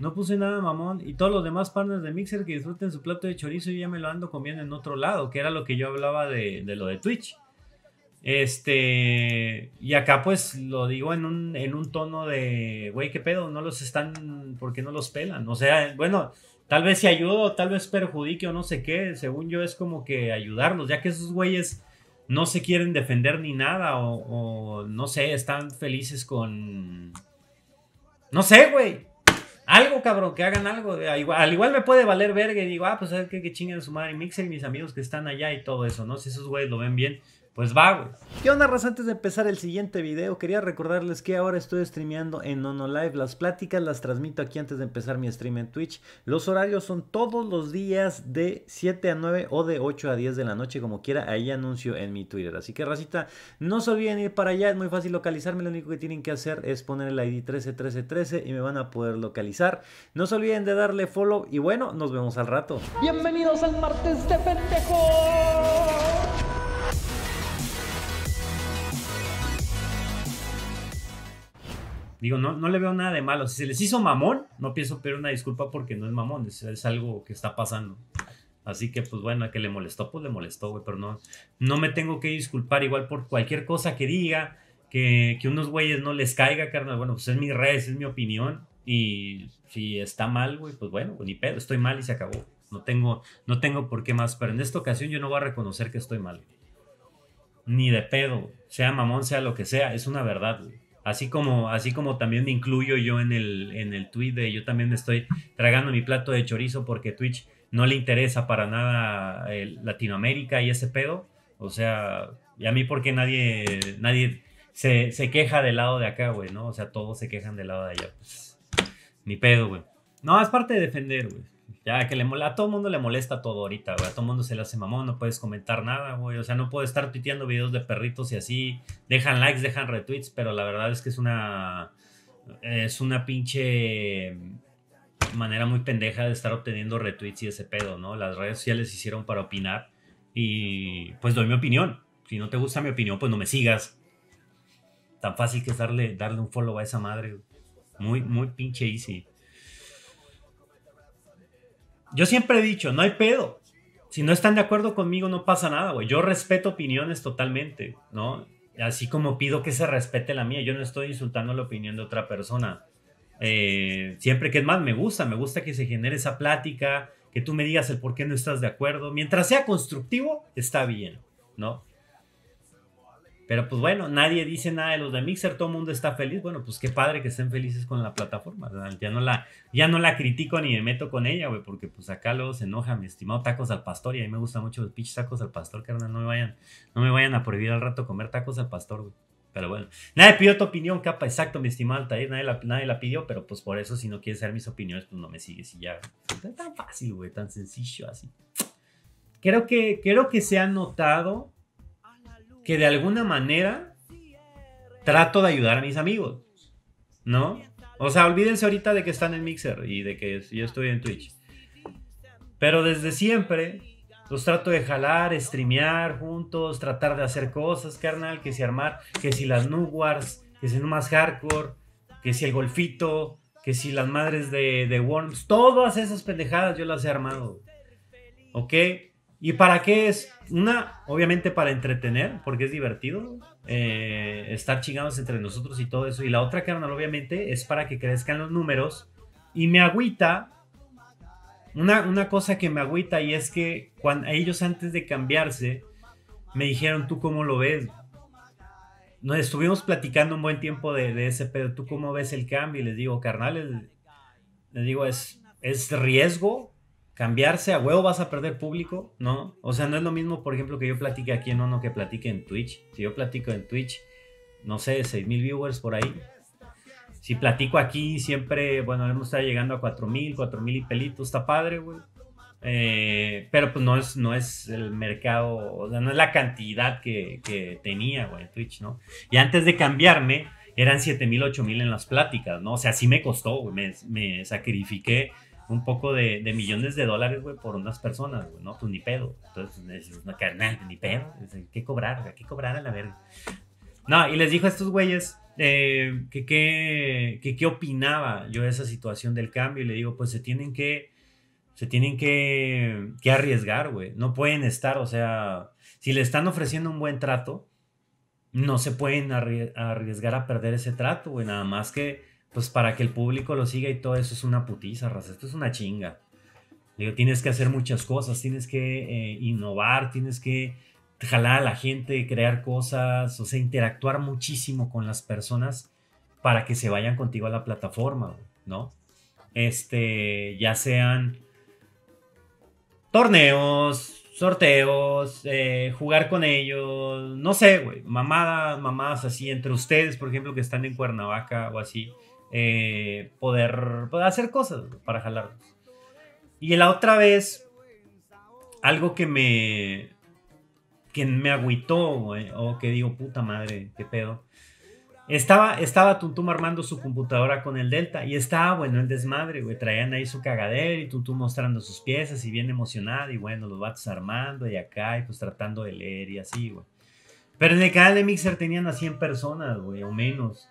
No puse nada mamón. Y todos los demás partners de Mixer que disfruten su plato de chorizo, ya me lo ando comiendo en otro lado, que era lo que yo hablaba de, lo de Twitch. Este, y acá pues lo digo en un, tono de, güey, qué pedo, no los están, porque no los pelan? O sea, bueno, tal vez si ayudo, tal vez perjudique o no sé qué, según yo es como que ayudarlos, ya que esos güeyes no se quieren defender ni nada o no sé, están felices con... No sé, güey. Algo, cabrón, que hagan algo. al, igual, me puede valer verga y digo, ah, pues a ver qué, qué de su madre Mixer y mis amigos que están allá y todo eso, ¿no? Si esos güeyes lo ven bien, pues va, güey. ¿Qué onda, raza? Antes de empezar el siguiente video, quería recordarles que ahora estoy streameando en Nonolive Las pláticas las transmito aquí antes de empezar mi stream en Twitch. Los horarios son todos los días de 7 a 9 o de 8 a 10 de la noche, como quiera. Ahí anuncio en mi Twitter. Así que, racita, no se olviden ir para allá. Es muy fácil localizarme. Lo único que tienen que hacer es poner el ID 131313 y me van a poder localizar. No se olviden de darle follow y bueno, nos vemos al rato. Bienvenidos al martes de pendejo. Digo, no, no le veo nada de malo. Si se les hizo mamón, no pienso pedir una disculpa porque no es mamón, es, algo que está pasando. Así que, pues bueno, a que le molestó, pues le molestó, güey, pero no, no me tengo que disculpar igual por cualquier cosa que diga, que, que unos güeyes no les caiga, carnal. Bueno, pues es mi red, es mi opinión. Y si está mal, güey, pues bueno, ni pedo, estoy mal y se acabó. No tengo, no tengo por qué más, pero en esta ocasión yo no voy a reconocer que estoy mal. Ni de pedo, sea mamón, sea lo que sea, es una verdad, güey. Así como, así como también me incluyo yo en el, en el tweet de yo también estoy tragando mi plato de chorizo porque Twitch no le interesa para nada eh, Latinoamérica y ese pedo. O sea, y a mí porque nadie, nadie se, se queja del lado de acá, güey, ¿no? O sea, todos se quejan del lado de allá. Pues, ni pedo, güey. No, es parte de defender, güey. Ya que le a todo el mundo le molesta todo ahorita, A todo mundo se le hace mamón, no puedes comentar nada, güey. O sea, no puedo estar tuiteando videos de perritos y así. Dejan likes, dejan retweets, pero la verdad es que es una. Es una pinche manera muy pendeja de estar obteniendo retweets y ese pedo, ¿no? Las redes sociales hicieron para opinar y pues doy mi opinión. Si no te gusta mi opinión, pues no me sigas. Tan fácil que es darle, darle un follow a esa madre. Muy, muy pinche easy. Yo siempre he dicho, no hay pedo. Si no están de acuerdo conmigo, no pasa nada, güey. Yo respeto opiniones totalmente, ¿no? Así como pido que se respete la mía. Yo no estoy insultando la opinión de otra persona. Eh, siempre que es más, me gusta, me gusta que se genere esa plática, que tú me digas el por qué no estás de acuerdo. Mientras sea constructivo, está bien, ¿no? Pero pues bueno, nadie dice nada de los de Mixer, todo el mundo está feliz. Bueno, pues qué padre que estén felices con la plataforma. Ya no la, ya no la critico ni me meto con ella, güey, porque pues acá luego se enoja mi estimado tacos al pastor. Y a mí me gusta mucho los pinches tacos al pastor, carnal. No me vayan, no me vayan a prohibir al rato comer tacos al pastor, güey. Pero bueno, nadie pidió tu opinión, capa, exacto, mi estimado Altair, nadie la, nadie la pidió, pero pues por eso si no quieres saber mis opiniones, pues no me sigues y ya. es Tan fácil, güey, tan sencillo así. Creo que, creo que se ha notado que de alguna manera trato de ayudar a mis amigos, ¿no? O sea, olvídense ahorita de que están en Mixer y de que yo estoy en Twitch. Pero desde siempre los trato de jalar, streamear juntos, tratar de hacer cosas, carnal, que si armar, que si las New Wars, que si no más hardcore, que si el golfito, que si las madres de, de Worms, todas esas pendejadas yo las he armado. ¿Ok? ¿Y para qué es? Una, obviamente para entretener, porque es divertido eh, estar chingados entre nosotros y todo eso. Y la otra, carnal, obviamente, es para que crezcan los números. Y me agüita, una, una cosa que me agüita y es que cuando, ellos antes de cambiarse, me dijeron, ¿tú cómo lo ves? Nos estuvimos platicando un buen tiempo de, ese pedo, ¿tú cómo ves el cambio? Y les digo, carnal, les digo, es, es riesgo, cambiarse a huevo vas a perder público, ¿no? O sea, no es lo mismo, por ejemplo, que yo platique aquí en uno que platique en Twitch. Si yo platico en Twitch, no sé, mil viewers por ahí. Si platico aquí, siempre, bueno, hemos estado llegando a 4.000, 4.000 y pelitos, está padre, güey. Eh, pero pues no es, no es el mercado, o sea, no es la cantidad que, tenía, güey, Twitch, ¿no? Y antes de cambiarme, eran 7 mil, 8 mil en las pláticas, ¿no? O sea, sí me costó, güey, me, sacrifiqué un poco de, millones de dólares, güey, por unas personas, güey, ¿no? Pues ni pedo. Entonces, es una carnal, ni pedo. ¿Qué cobrar? ¿Qué cobrar a la verga? No, y les dijo a estos güeyes eh, que qué que, opinaba yo de esa situación del cambio. Y le digo, pues se tienen que, se tienen que, que arriesgar, güey. No pueden estar, o sea, si le están ofreciendo un buen trato, no se pueden arriesgar a perder ese trato, güey. Nada más que pues para que el público lo siga y todo eso es una putiza, raza. Esto es una chinga. Digo, tienes que hacer muchas cosas, tienes que eh, innovar, tienes que jalar a la gente, crear cosas, o sea, interactuar muchísimo con las personas para que se vayan contigo a la plataforma, ¿no? Este, ya sean torneos, sorteos, eh, jugar con ellos, no sé, güey, mamadas, mamadas así entre ustedes, por ejemplo, que están en Cuernavaca o así, eh, poder, hacer cosas para jalarlos. Y la otra vez, algo que me, que me agüitó, o que digo, puta madre, qué pedo. Estaba, estaba Tuntum armando su computadora con el Delta y estaba bueno el desmadre, güey. Traían ahí su cagadero y Tuntum mostrando sus piezas y bien emocionado y bueno, los vatos armando y acá y pues tratando de leer y así, güey. Pero en el canal de Mixer tenían a 100 personas, güey, o menos.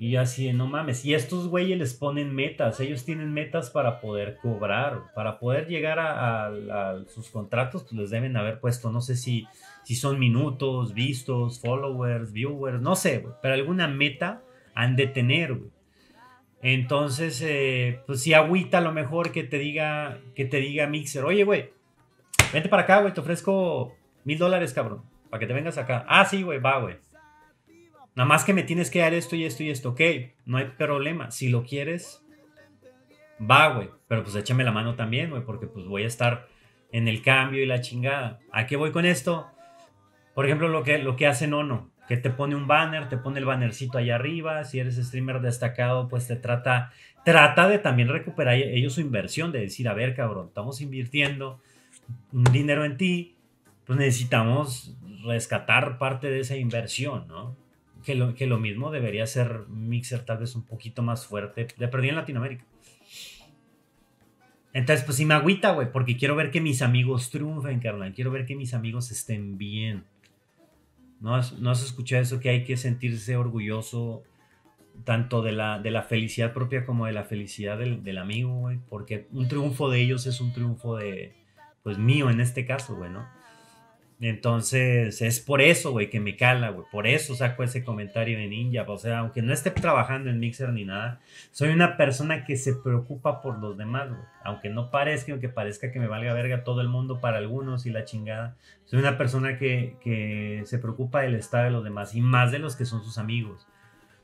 Y así, no mames. Y estos güeyes les ponen metas. Ellos tienen metas para poder cobrar, para poder llegar a, sus contratos, pues les deben haber puesto, no sé si, si son minutos, vistos, followers, viewers, no sé, güey, pero alguna meta han de tener, güey. Entonces, eh, pues si agüita a lo mejor que te diga, que te diga Mixer, oye, güey, vente para acá, güey, te ofrezco mil dólares, cabrón, para que te vengas acá. Ah, sí, güey, va, güey. Nada más que me tienes que dar esto y esto y esto. Ok, no hay problema. Si lo quieres, va, güey. Pero pues échame la mano también, güey, porque pues voy a estar en el cambio y la chingada. ¿A qué voy con esto? Por ejemplo, lo que, lo que hace Nono, que te pone un banner, te pone el bannercito ahí arriba. Si eres streamer destacado, pues te trata, trata de también recuperar ellos su inversión, de decir, a ver, cabrón, estamos invirtiendo dinero en ti, pues necesitamos rescatar parte de esa inversión, ¿no? que lo, mismo debería ser Mixer tal vez un poquito más fuerte. Le perdí en Latinoamérica. Entonces, pues sí me agüita, güey, porque quiero ver que mis amigos triunfen, carnal. Quiero ver que mis amigos estén bien. ¿No has, escuchado eso que hay que sentirse orgulloso tanto de la, de la felicidad propia como de la felicidad del, del amigo, güey? Porque un triunfo de ellos es un triunfo de, pues mío en este caso, güey, ¿no? Entonces, es por eso, güey, que me cala, güey. Por eso saco ese comentario de ninja. O sea, aunque no esté trabajando en Mixer ni nada, soy una persona que se preocupa por los demás, güey. Aunque no parezca, aunque parezca que me valga verga todo el mundo para algunos y la chingada. Soy una persona que, se preocupa del estado de los demás y más de los que son sus amigos.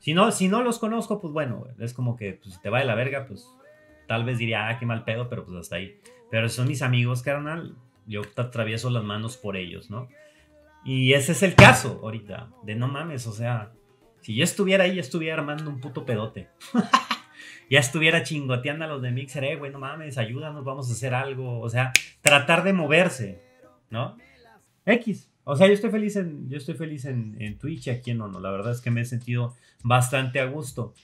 Si no, si no los conozco, pues bueno, Es como que pues, si te va de la verga, pues tal vez diría, ah, qué mal pedo, pero pues hasta ahí. Pero son mis amigos, carnal yo atravieso las manos por ellos, ¿no? Y ese es el caso ahorita, de no mames, o sea, si yo estuviera ahí, ya estuviera armando un puto pedote. ya estuviera chingoteando a los de Mixer, eh, güey, no mames, ayúdanos, vamos a hacer algo. O sea, tratar de moverse, ¿no? X. O sea, yo estoy feliz en, yo estoy feliz en, Twitch aquí en Ono. La verdad es que me he sentido bastante a gusto.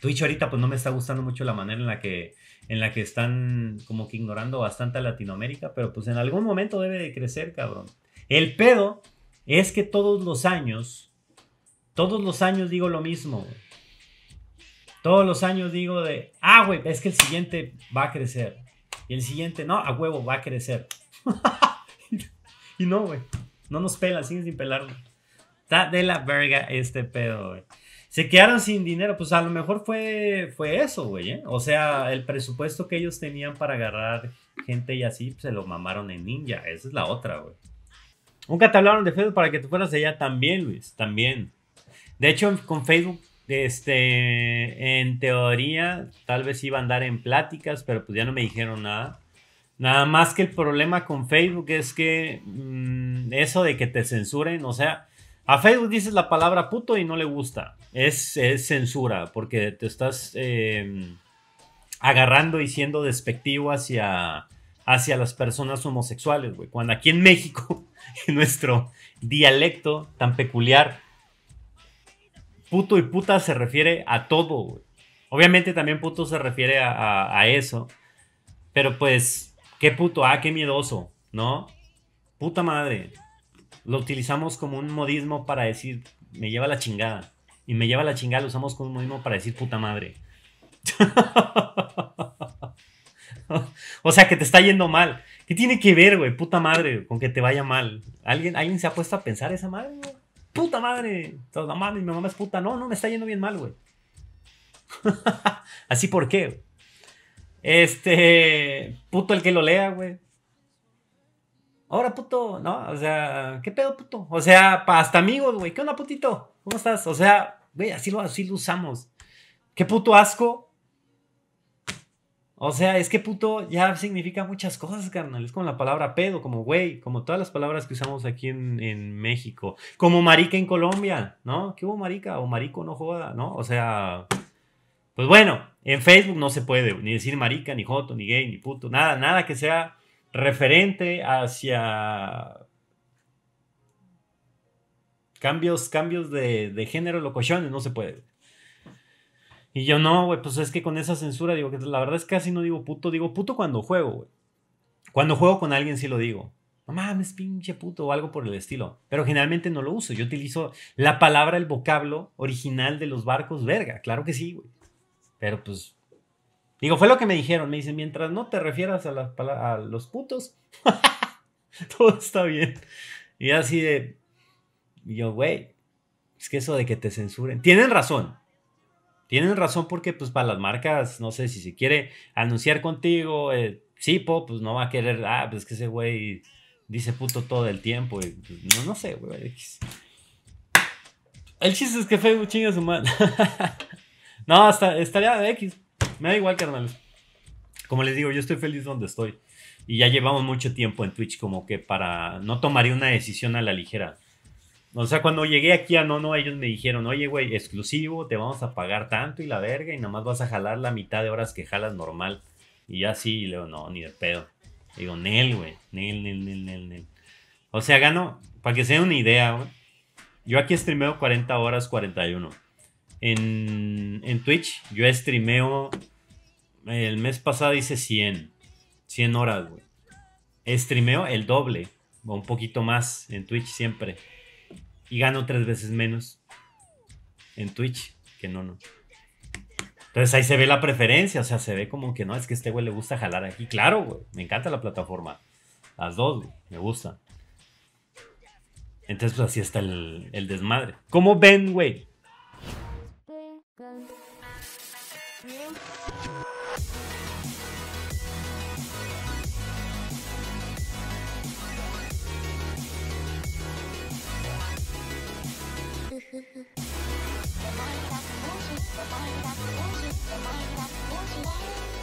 Twitch ahorita pues no me está gustando mucho la manera en la que en la que están como que ignorando bastante a Latinoamérica, pero pues en algún momento debe de crecer, cabrón. El pedo es que todos los años, todos los años digo lo mismo, Todos los años digo de, ah, güey, es que el siguiente va a crecer. Y el siguiente, no, a huevo, va a crecer. y no, güey. No nos pela siguen sin pelarnos. Está de la verga este pedo, güey se quedaron sin dinero. Pues a lo mejor fue, fue eso, güey. ¿eh? O sea, el presupuesto que ellos tenían para agarrar gente y así, pues, se lo mamaron en ninja. Esa es la otra, güey. Nunca te hablaron de Facebook para que tú fueras allá también, Luis. También. De hecho, con Facebook, este, en teoría, tal vez iba a andar en pláticas, pero pues ya no me dijeron nada. Nada más que el problema con Facebook es que mm, eso de que te censuren, o sea, a Facebook dices la palabra puto y no le gusta. Es, censura, porque te estás em, agarrando y siendo despectivo hacia, hacia las personas homosexuales, güey. Cuando aquí en México, en nuestro dialecto tan peculiar, puto y puta se refiere a todo, güey. Obviamente también puto se refiere a, a eso. Pero pues, qué puto, ah, qué miedoso, ¿no? Puta madre lo utilizamos como un modismo para decir, me lleva la chingada. Y me lleva la chingada lo usamos como un modismo para decir puta madre. o sea, que te está yendo mal. ¿Qué tiene que ver, güey? Puta madre, con que te vaya mal. ¿Alguien, ¿alguien se ha puesto a pensar esa madre, güey? Puta madre. Toda madre, mi mamá es puta. No, no, me está yendo bien mal, güey. Así por qué. Este. Puto el que lo lea, güey ahora puto, ¿no? O sea, ¿qué pedo, puto? O sea, hasta amigos, güey, ¿qué onda, putito? ¿Cómo estás? O sea, güey, así lo, así lo usamos. ¿Qué puto asco? O sea, es que puto ya significa muchas cosas, carnal. Es como la palabra pedo, como güey, como todas las palabras que usamos aquí en, en México. Como marica en Colombia, ¿no? ¿Qué hubo marica? O marico no joda, ¿no? O sea, pues bueno, en Facebook no se puede ni decir marica, ni joto, ni gay, ni puto, nada, nada que sea referente hacia cambios, cambios de, género locochones, no se puede. Y yo no, güey, pues es que con esa censura, digo, que la verdad es que casi no digo puto, digo puto cuando juego, güey. Cuando juego con alguien sí lo digo. No mames, pinche puto o algo por el estilo. Pero generalmente no lo uso. Yo utilizo la palabra, el vocablo original de los barcos, verga. Claro que sí, güey. Pero pues Digo, fue lo que me dijeron. Me dicen, mientras no te refieras a, las a los putos, todo está bien. Y así de. yo, güey, es que eso de que te censuren. Tienen razón. Tienen razón porque, pues, para las marcas, no sé, si se quiere anunciar contigo, eh, pues no va a querer. Ah, pues que ese güey dice puto todo el tiempo. Pues, no, no sé, güey. El chiste es que Facebook chinga su mano. no, hasta, estaría de X. Me da igual, carnal. Como les digo, yo estoy feliz donde estoy. Y ya llevamos mucho tiempo en Twitch como que para... No tomaría una decisión a la ligera. O sea, cuando llegué aquí a Nono, ellos me dijeron, oye, güey, exclusivo, te vamos a pagar tanto y la verga, y nada más vas a jalar la mitad de horas que jalas normal. Y ya sí, y le digo, no, ni de pedo. digo, Nel, güey, Nel, Nel, Nel, Nel, Nel. O sea, gano, para que se den una idea, güey. Yo aquí streameo 40 horas 41 en, Twitch yo streameo, eh, el mes pasado hice 100, 100 horas, güey. Streameo el doble, o un poquito más en Twitch siempre. Y gano tres veces menos en Twitch que no, no. Entonces ahí se ve la preferencia, o sea, se ve como que no, es que a este güey le gusta jalar aquí. Claro, güey, me encanta la plataforma. Las dos, güey, me gusta Entonces, pues así está el, el desmadre. ¿Cómo ven, güey? Thank you.